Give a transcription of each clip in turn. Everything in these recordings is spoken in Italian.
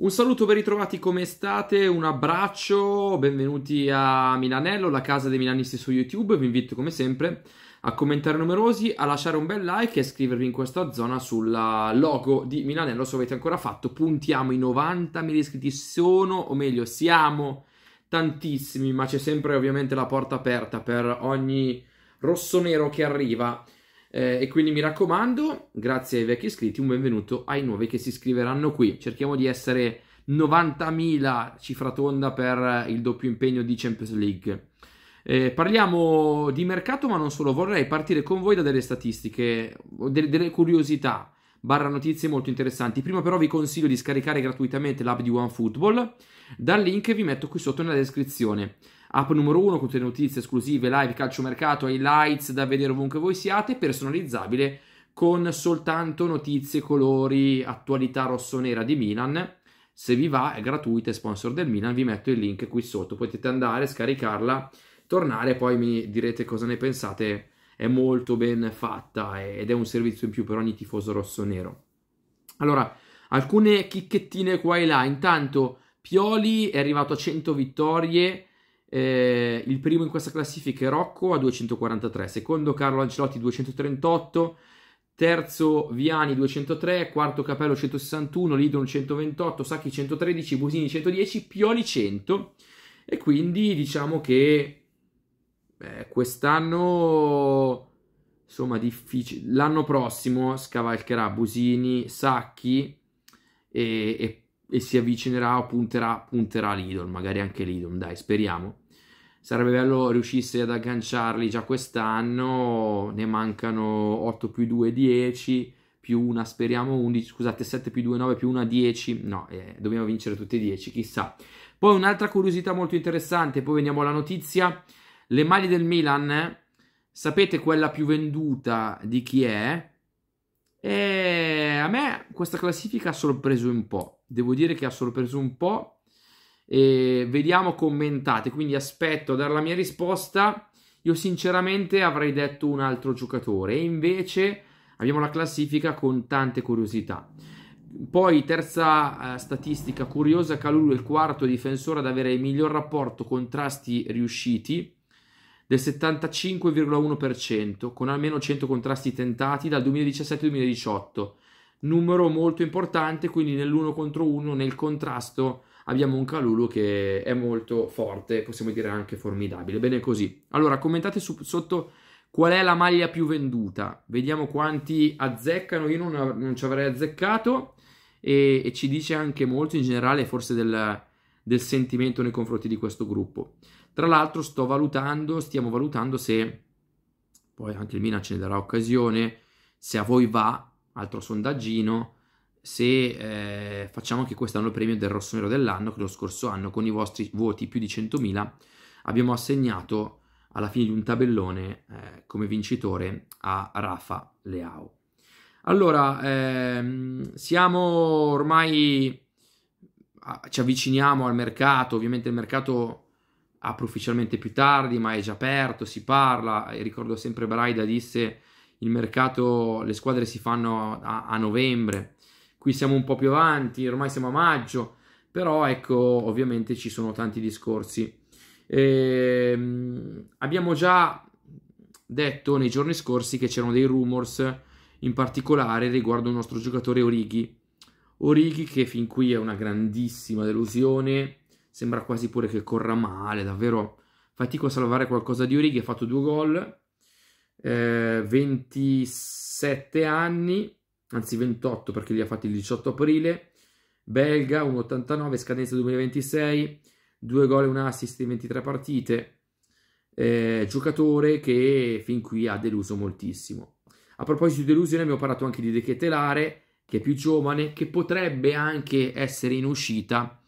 Un saluto ben ritrovati come state, un abbraccio, benvenuti a Milanello, la casa dei milanisti su YouTube, vi invito come sempre a commentare numerosi, a lasciare un bel like e a iscrivervi in questa zona sul logo di Milanello se avete ancora fatto, puntiamo i 90.000 iscritti, sono o meglio siamo tantissimi ma c'è sempre ovviamente la porta aperta per ogni rosso nero che arriva eh, e quindi mi raccomando, grazie ai vecchi iscritti, un benvenuto ai nuovi che si iscriveranno qui. Cerchiamo di essere 90.000 cifra tonda per il doppio impegno di Champions League. Eh, parliamo di mercato, ma non solo. Vorrei partire con voi da delle statistiche, delle, delle curiosità, barra notizie molto interessanti. Prima però vi consiglio di scaricare gratuitamente l'app di OneFootball. Dal link vi metto qui sotto nella descrizione. App numero 1 contiene notizie esclusive, live, calciomercato, highlights da vedere ovunque voi siate, personalizzabile con soltanto notizie, colori, attualità rossonera di Milan. Se vi va è gratuita è sponsor del Milan, vi metto il link qui sotto, potete andare, scaricarla, tornare e poi mi direte cosa ne pensate. È molto ben fatta ed è un servizio in più per ogni tifoso rossonero. Allora, alcune chicchettine qua e là. Intanto Pioli è arrivato a 100 vittorie eh, il primo in questa classifica è Rocco a 243, secondo Carlo Ancelotti 238, terzo Viani 203, quarto Capello 161, Lidon 128, Sacchi 113, Busini 110, Pioli 100 e quindi diciamo che beh, quest'anno insomma difficile l'anno prossimo scavalcherà Busini, Sacchi e, e e si avvicinerà o punterà, punterà Lidon, magari anche Lidon, dai, speriamo. Sarebbe bello riuscisse ad agganciarli già quest'anno, ne mancano 8 più 2, 10, più una, speriamo 11, scusate, 7 più 2, 9 più una, 10, no, eh, dobbiamo vincere tutti e 10, chissà. Poi un'altra curiosità molto interessante, poi veniamo alla notizia, le maglie del Milan, eh? sapete quella più venduta di chi è? E eh, a me questa classifica ha sorpreso un po' devo dire che ha sorpreso un po'. E vediamo commentate, quindi aspetto a dare la mia risposta. Io sinceramente avrei detto un altro giocatore e invece abbiamo la classifica con tante curiosità. Poi terza eh, statistica curiosa, Calulu è il quarto difensore ad avere il miglior rapporto contrasti riusciti del 75,1% con almeno 100 contrasti tentati dal 2017-2018 numero molto importante, quindi nell'uno contro uno, nel contrasto, abbiamo un Calulu che è molto forte, possiamo dire anche formidabile. Bene così. Allora, commentate su, sotto qual è la maglia più venduta. Vediamo quanti azzeccano, io non, non ci avrei azzeccato e, e, ci dice anche molto in generale forse del, del sentimento nei confronti di questo gruppo. Tra l'altro sto valutando, stiamo valutando se poi anche il Mina ce ne darà occasione, se a voi va altro sondaggino, se eh, facciamo anche quest'anno il premio del rosso nero dell'anno, che lo scorso anno con i vostri voti più di 100.000 abbiamo assegnato alla fine di un tabellone eh, come vincitore a Rafa Leao. Allora, ehm, siamo ormai, a, ci avviciniamo al mercato, ovviamente il mercato apre ufficialmente più tardi, ma è già aperto, si parla, e ricordo sempre Braida disse il mercato, le squadre si fanno a, a novembre, qui siamo un po' più avanti, ormai siamo a maggio, però ecco ovviamente ci sono tanti discorsi. Eh, abbiamo già detto nei giorni scorsi che c'erano dei rumors in particolare riguardo un nostro giocatore Orighi. Orighi che fin qui è una grandissima delusione, sembra quasi pure che corra male, davvero fatico a salvare qualcosa di Orighi, ha fatto due gol, eh, 27 anni, anzi 28 perché li ha fatti il 18 aprile, belga 1,89, scadenza 2026, due gol e un assist in 23 partite, eh, giocatore che fin qui ha deluso moltissimo. A proposito di delusione abbiamo parlato anche di De Chetelare, che è più giovane, che potrebbe anche essere in uscita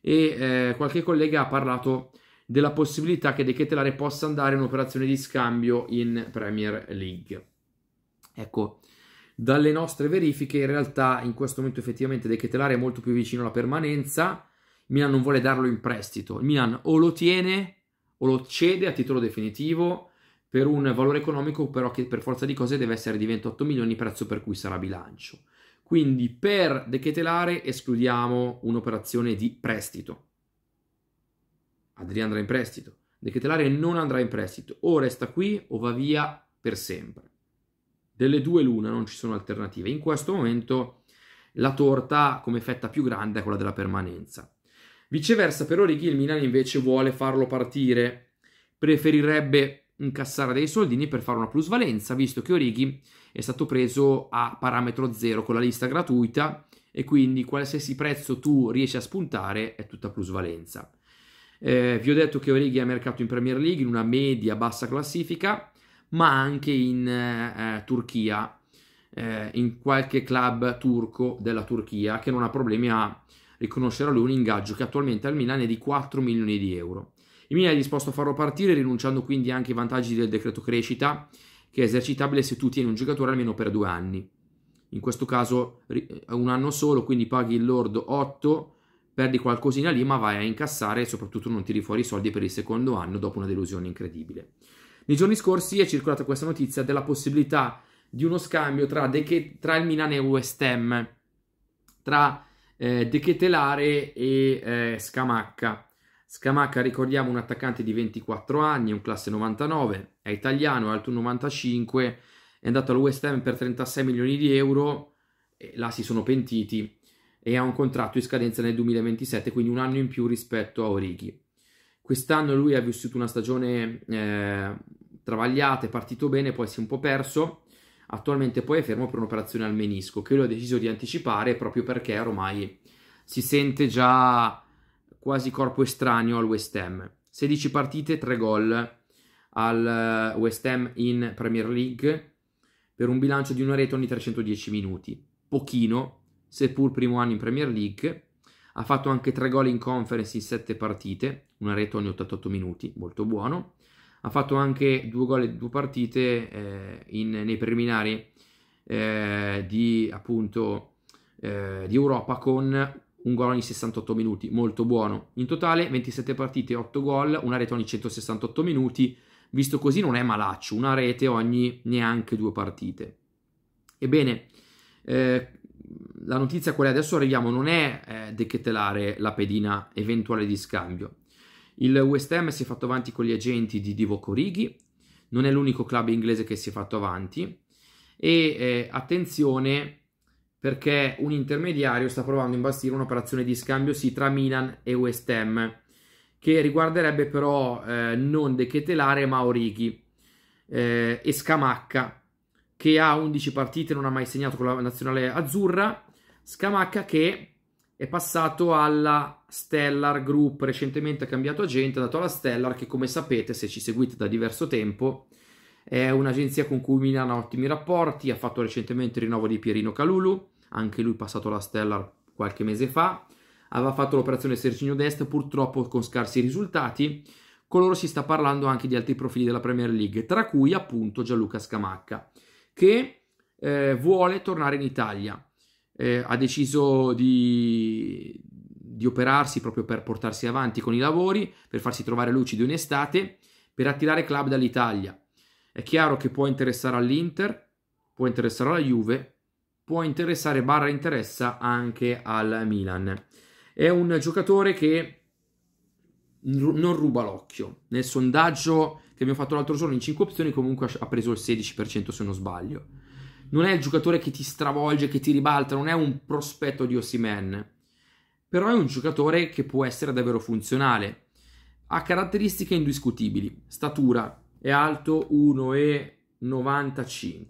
e eh, qualche collega ha parlato della possibilità che De Ketelare possa andare in un'operazione di scambio in Premier League. Ecco, dalle nostre verifiche in realtà in questo momento effettivamente De Ketelare è molto più vicino alla permanenza, Milan non vuole darlo in prestito, Milan o lo tiene o lo cede a titolo definitivo per un valore economico però che per forza di cose deve essere di 28 milioni prezzo per cui sarà bilancio. Quindi per De Ketelare escludiamo un'operazione di prestito. Adri andrà in prestito, De Ketelare non andrà in prestito, o resta qui o va via per sempre. Delle due l'una non ci sono alternative. In questo momento la torta come fetta più grande è quella della permanenza. Viceversa per Orighi il Milan invece vuole farlo partire, preferirebbe incassare dei soldini per fare una plusvalenza, visto che Orighi è stato preso a parametro zero con la lista gratuita e quindi qualsiasi prezzo tu riesci a spuntare è tutta plusvalenza. Eh, vi ho detto che Origi è mercato in Premier League in una media bassa classifica, ma anche in eh, eh, Turchia, eh, in qualche club turco della Turchia che non ha problemi a riconoscere a lui un ingaggio che attualmente al Milan è di 4 milioni di euro. Il Milan è disposto a farlo partire, rinunciando quindi anche ai vantaggi del decreto crescita, che è esercitabile se tu tieni un giocatore almeno per due anni. In questo caso eh, un anno solo, quindi paghi il lordo 8 perdi qualcosina lì ma vai a incassare e soprattutto non tiri fuori i soldi per il secondo anno dopo una delusione incredibile. Nei giorni scorsi è circolata questa notizia della possibilità di uno scambio tra, Deche, tra il Milan e West Ham, tra eh, Dechetelare e eh, Scamacca. Scamacca, ricordiamo, un attaccante di 24 anni, un classe 99, è italiano, è alto 95, è andato al West Ham per 36 milioni di euro, e là si sono pentiti e ha un contratto in scadenza nel 2027, quindi un anno in più rispetto a Orighi. Quest'anno lui ha vissuto una stagione eh, travagliata, è partito bene, poi si è un po' perso. Attualmente poi è fermo per un'operazione al menisco che lui ha deciso di anticipare proprio perché ormai si sente già quasi corpo estraneo al West Ham. 16 partite, 3 gol al eh, West Ham in Premier League per un bilancio di una rete ogni 310 minuti. Pochino, seppur primo anno in Premier League. Ha fatto anche 3 gol in conference in 7 partite, una rete ogni 88 minuti, molto buono. Ha fatto anche 2 gol e 2 partite eh, in, nei preliminari eh, di, appunto, eh, di Europa con un gol ogni 68 minuti, molto buono. In totale 27 partite, 8 gol, una rete ogni 168 minuti. Visto così non è malaccio, una rete ogni neanche due partite. Ebbene, eh, la notizia quale adesso arriviamo non è eh, decretelare la pedina eventuale di scambio. Il West Ham si è fatto avanti con gli agenti di Divo Corighi, non è l'unico club inglese che si è fatto avanti e eh, attenzione perché un intermediario sta provando a imbastire un'operazione di scambio sì tra Milan e West Ham che riguarderebbe però eh, non De Chetelare ma Orighi eh, e Scamacca che ha 11 partite non ha mai segnato con la nazionale azzurra Scamacca che è passato alla Stellar Group, recentemente ha cambiato agente, è andato alla Stellar che come sapete se ci seguite da diverso tempo è un'agenzia con cui Milan ha ottimi rapporti, ha fatto recentemente il rinnovo di Pierino Calulu, anche lui passato alla Stellar qualche mese fa, aveva fatto l'operazione Serginio Dest purtroppo con scarsi risultati, con loro si sta parlando anche di altri profili della Premier League, tra cui appunto Gianluca Scamacca, che eh, vuole tornare in Italia eh, ha deciso di, di operarsi proprio per portarsi avanti con i lavori, per farsi trovare lucido in estate, per attirare club dall'Italia. È chiaro che può interessare all'Inter, può interessare alla Juve, può interessare barra interessa anche al Milan. È un giocatore che non ruba l'occhio. Nel sondaggio che abbiamo fatto l'altro giorno in 5 opzioni comunque ha preso il 16% se non sbaglio non è il giocatore che ti stravolge, che ti ribalta, non è un prospetto di Osimen, però è un giocatore che può essere davvero funzionale. Ha caratteristiche indiscutibili, statura, è alto 1,95,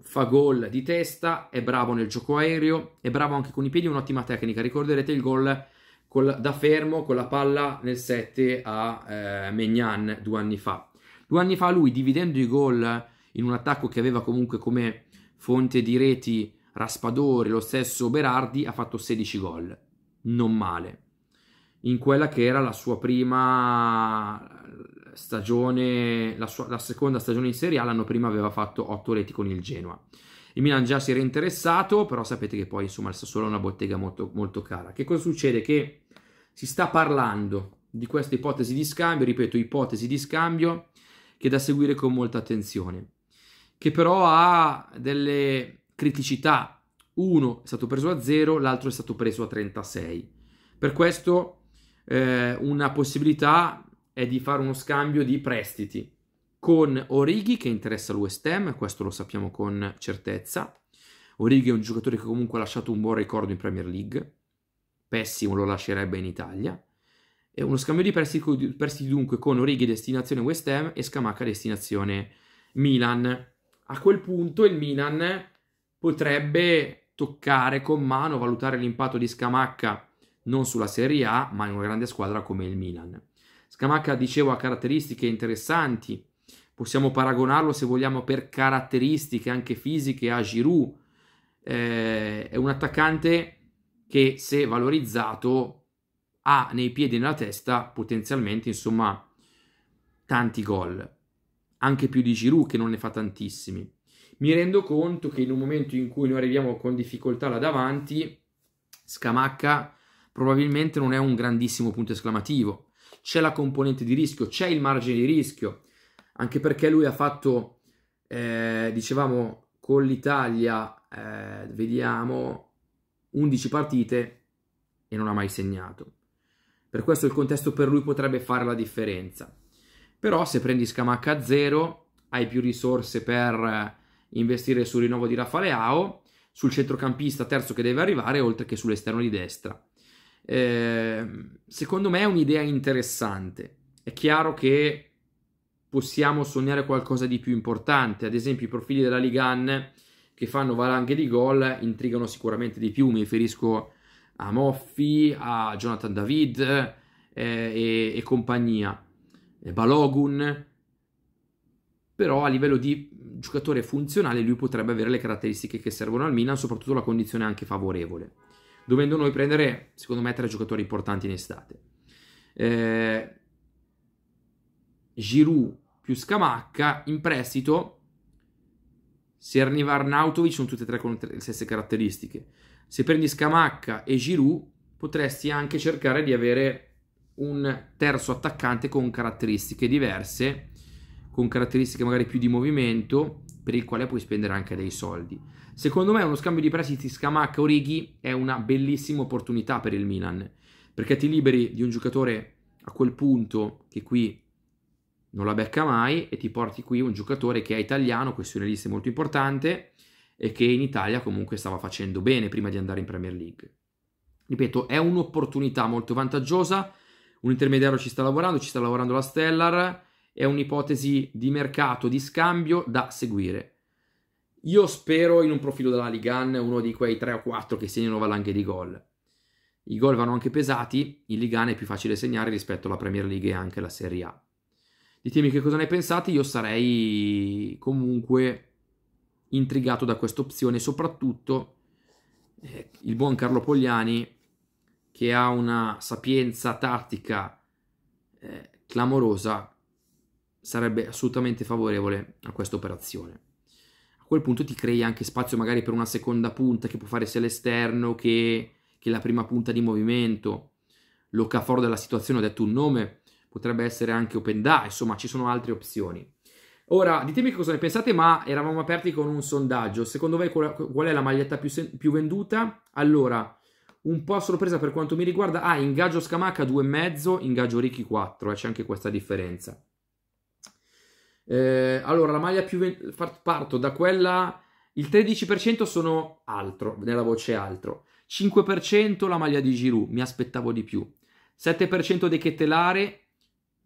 fa gol di testa, è bravo nel gioco aereo, è bravo anche con i piedi, un'ottima tecnica, ricorderete il gol col, da fermo con la palla nel 7 a eh, Megnan due anni fa. Due anni fa lui, dividendo i gol in un attacco che aveva comunque come fonte di reti Raspadori, lo stesso Berardi, ha fatto 16 gol, non male, in quella che era la sua prima stagione, la, sua, la seconda stagione in Serie A, l'anno prima aveva fatto 8 reti con il Genoa. Il Milan già si era interessato, però sapete che poi insomma il Sassuolo è una bottega molto, molto cara. Che cosa succede? Che si sta parlando di questa ipotesi di scambio, ripeto, ipotesi di scambio che è da seguire con molta attenzione che però ha delle criticità. Uno è stato preso a 0, l'altro è stato preso a 36. Per questo eh, una possibilità è di fare uno scambio di prestiti con Orighi che interessa l'West Ham, questo lo sappiamo con certezza. Orighi è un giocatore che comunque ha lasciato un buon ricordo in Premier League, pessimo lo lascerebbe in Italia. E uno scambio di prestiti, prestiti dunque con Orighi destinazione West Ham e Scamacca destinazione Milan a quel punto il Milan potrebbe toccare con mano, valutare l'impatto di Scamacca non sulla Serie A, ma in una grande squadra come il Milan. Scamacca, dicevo, ha caratteristiche interessanti. Possiamo paragonarlo, se vogliamo, per caratteristiche anche fisiche a Giroud. Eh, è un attaccante che, se valorizzato, ha nei piedi e nella testa potenzialmente, insomma, tanti gol anche più di Giroud che non ne fa tantissimi. Mi rendo conto che in un momento in cui noi arriviamo con difficoltà là davanti, Scamacca probabilmente non è un grandissimo punto esclamativo. C'è la componente di rischio, c'è il margine di rischio, anche perché lui ha fatto, eh, dicevamo, con l'Italia, eh, vediamo, 11 partite e non ha mai segnato. Per questo il contesto per lui potrebbe fare la differenza. Però se prendi Scamacca a zero, hai più risorse per eh, investire sul rinnovo di Rafaleao, sul centrocampista terzo che deve arrivare, oltre che sull'esterno di destra. Eh, secondo me è un'idea interessante. È chiaro che possiamo sognare qualcosa di più importante, ad esempio i profili della Ligan che fanno valanghe di gol intrigano sicuramente di più, mi riferisco a Moffi, a Jonathan David eh, e, e compagnia. Balogun, però a livello di giocatore funzionale lui potrebbe avere le caratteristiche che servono al Milan, soprattutto la condizione anche favorevole, dovendo noi prendere, secondo me, tre giocatori importanti in estate. Eh, Giroud più Scamacca in prestito, Serni Arnautovic sono tutte e tre con le stesse caratteristiche. Se prendi Scamacca e Giroud potresti anche cercare di avere un terzo attaccante con caratteristiche diverse, con caratteristiche magari più di movimento, per il quale puoi spendere anche dei soldi. Secondo me uno scambio di prestiti Scamacca Origi è una bellissima opportunità per il Milan, perché ti liberi di un giocatore a quel punto che qui non la becca mai e ti porti qui un giocatore che è italiano, questo è una lista molto importante e che in Italia comunque stava facendo bene prima di andare in Premier League. Ripeto, è un'opportunità molto vantaggiosa un intermediario ci sta lavorando, ci sta lavorando la Stellar, è un'ipotesi di mercato, di scambio da seguire. Io spero in un profilo della Ligan, uno di quei 3 o 4 che segnano valanghe di gol. I gol vanno anche pesati, in Ligan è più facile segnare rispetto alla Premier League e anche alla Serie A. Ditemi che cosa ne pensate, io sarei comunque intrigato da questa opzione, soprattutto eh, il buon Carlo Pogliani che ha una sapienza tattica eh, clamorosa, sarebbe assolutamente favorevole a questa operazione. A quel punto ti crei anche spazio magari per una seconda punta che può fare sia l'esterno che, che, la prima punta di movimento. Locaforo della situazione, ho detto un nome, potrebbe essere anche Open Da, insomma ci sono altre opzioni. Ora, ditemi cosa ne pensate, ma eravamo aperti con un sondaggio. Secondo voi qual è la maglietta più, più venduta? Allora, un po' a sorpresa per quanto mi riguarda. Ah, ingaggio Scamacca 2,5, ingaggio Ricchi 4, eh, c'è anche questa differenza. Eh, allora, la maglia più... Ven- parto da quella... Il 13% sono altro, nella voce altro. 5% la maglia di Giroud, mi aspettavo di più. 7% dei Chetelare,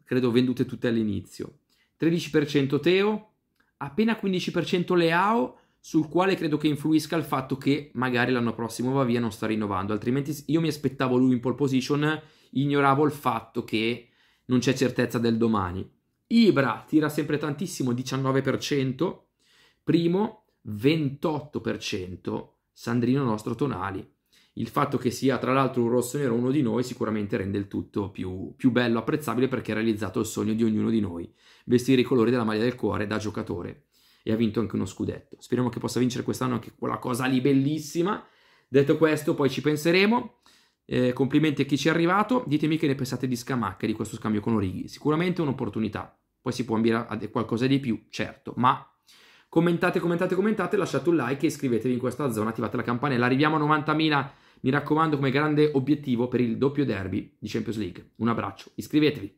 credo vendute tutte all'inizio. 13% Teo, appena 15% Leao, sul quale credo che influisca il fatto che magari l'anno prossimo va via non sta rinnovando, altrimenti io mi aspettavo lui in pole position, ignoravo il fatto che non c'è certezza del domani. Ibra tira sempre tantissimo, 19%, primo 28%, Sandrino nostro Tonali. Il fatto che sia tra l'altro un rosso nero uno di noi sicuramente rende il tutto più, più bello, apprezzabile perché ha realizzato il sogno di ognuno di noi, vestire i colori della maglia del cuore da giocatore e ha vinto anche uno scudetto. Speriamo che possa vincere quest'anno anche quella cosa lì bellissima. Detto questo, poi ci penseremo. Eh, complimenti a chi ci è arrivato. Ditemi che ne pensate di Scamacca, di questo scambio con Orighi. Sicuramente un'opportunità. Poi si può ambire a qualcosa di più, certo, ma commentate, commentate, commentate, lasciate un like e iscrivetevi in questa zona, attivate la campanella. Arriviamo a 90.000, mi raccomando, come grande obiettivo per il doppio derby di Champions League. Un abbraccio, iscrivetevi.